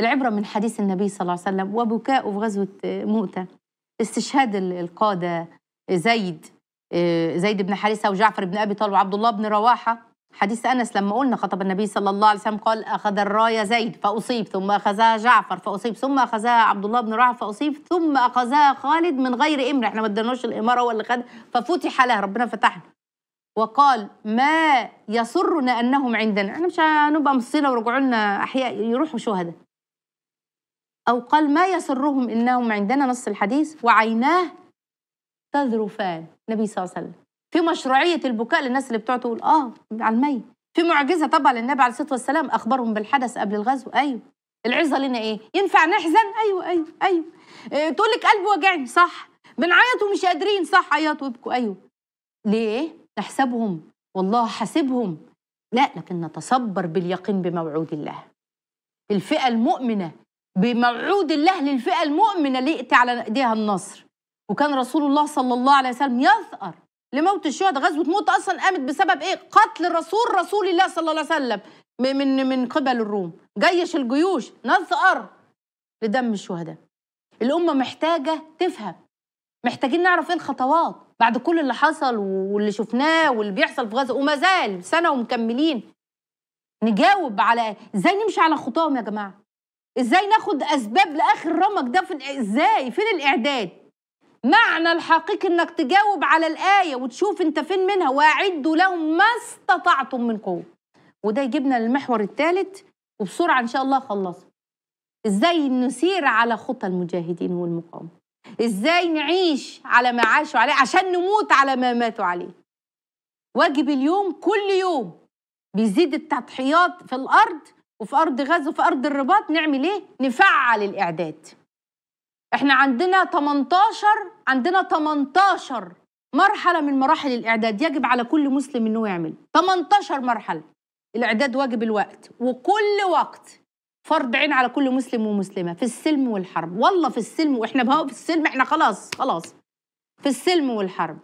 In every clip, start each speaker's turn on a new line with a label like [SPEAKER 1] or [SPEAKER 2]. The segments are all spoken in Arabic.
[SPEAKER 1] العبرة من حديث النبي صلى الله عليه وسلم وبكاءه في غزوة آه، مؤتة استشهاد القادة آه، زيد آه، زيد بن حارثة وجعفر بن أبي طالب وعبد الله بن رواحة حديث أنس لما قلنا خطب النبي صلى الله عليه وسلم قال أخذ الراية زيد فأصيب ثم أخذها جعفر فأصيب ثم أخذها عبد الله بن رواحة فأصيب ثم أخذها خالد من غير إمر احنا ما اديناش الإمارة هو اللي خد ففتح له ربنا فتح وقال ما يسرنا أنهم عندنا احنا مش هنبقى مصينا ورجعوا لنا أحياء يروحوا شهداء أو قال ما يسرهم إنهم عندنا نص الحديث وعيناه تذرفان النبي صلى الله عليه وسلم في مشروعية البكاء للناس اللي بتوع تقول آه على الميت في معجزة طبعا للنبي عليه الصلاة والسلام أخبرهم بالحدث قبل الغزو أيوه العظة لنا إيه ينفع نحزن أيوه أيوه أيوه إيه تقول لك قلبي وجعني صح بنعيط ومش قادرين صح عيطوا وابكوا أيوه ليه نحسبهم والله حاسبهم لا لكن نتصبر باليقين بموعود الله الفئة المؤمنة بموعود الله للفئة المؤمنة اللي يأتي على أيديها النصر وكان رسول الله صلى الله عليه وسلم يثأر لموت الشهداء غزوة موت أصلا قامت بسبب إيه قتل الرسول رسول الله صلى الله عليه وسلم من من قبل الروم جيش الجيوش نثأر لدم الشهداء الأمة محتاجة تفهم محتاجين نعرف إيه الخطوات بعد كل اللي حصل واللي شفناه واللي بيحصل في غزة وما زال سنة ومكملين نجاوب على إزاي نمشي على خطاهم يا جماعة ازاي ناخد اسباب لاخر رمق ده في ازاي فين الاعداد معنى الحقيقي انك تجاوب على الايه وتشوف انت فين منها واعدوا لهم ما استطعتم من قوه وده يجيبنا للمحور الثالث وبسرعه ان شاء الله خلص ازاي نسير على خطى المجاهدين والمقاومه ازاي نعيش على ما عاشوا عليه عشان نموت على ما ماتوا عليه واجب اليوم كل يوم بيزيد التضحيات في الارض وفي ارض غزه وفي ارض الرباط نعمل ايه نفعل الاعداد احنا عندنا 18 عندنا 18 مرحله من مراحل الاعداد يجب على كل مسلم انه يعمل 18 مرحله الاعداد واجب الوقت وكل وقت فرض عين على كل مسلم ومسلمه في السلم والحرب والله في السلم واحنا في السلم احنا خلاص خلاص في السلم والحرب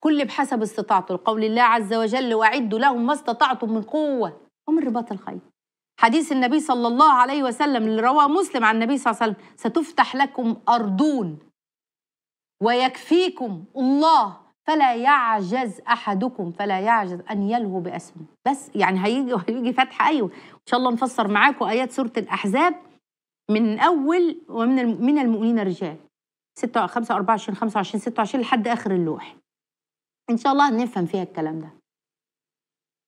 [SPEAKER 1] كل بحسب استطاعته لقول الله عز وجل واعدوا لهم ما استطعتم من قوه ومن رباط الخيل حديث النبي صلى الله عليه وسلم اللي رواه مسلم عن النبي صلى الله عليه وسلم ستفتح لكم أرضون ويكفيكم الله فلا يعجز أحدكم فلا يعجز أن يلهو بأسمه بس يعني هيجي هيجي فتح أيوه إن شاء الله نفسر معاكم آيات سورة الأحزاب من أول ومن من المؤمنين رجال 6 5 24 25 26 لحد آخر اللوح إن شاء الله هنفهم فيها الكلام ده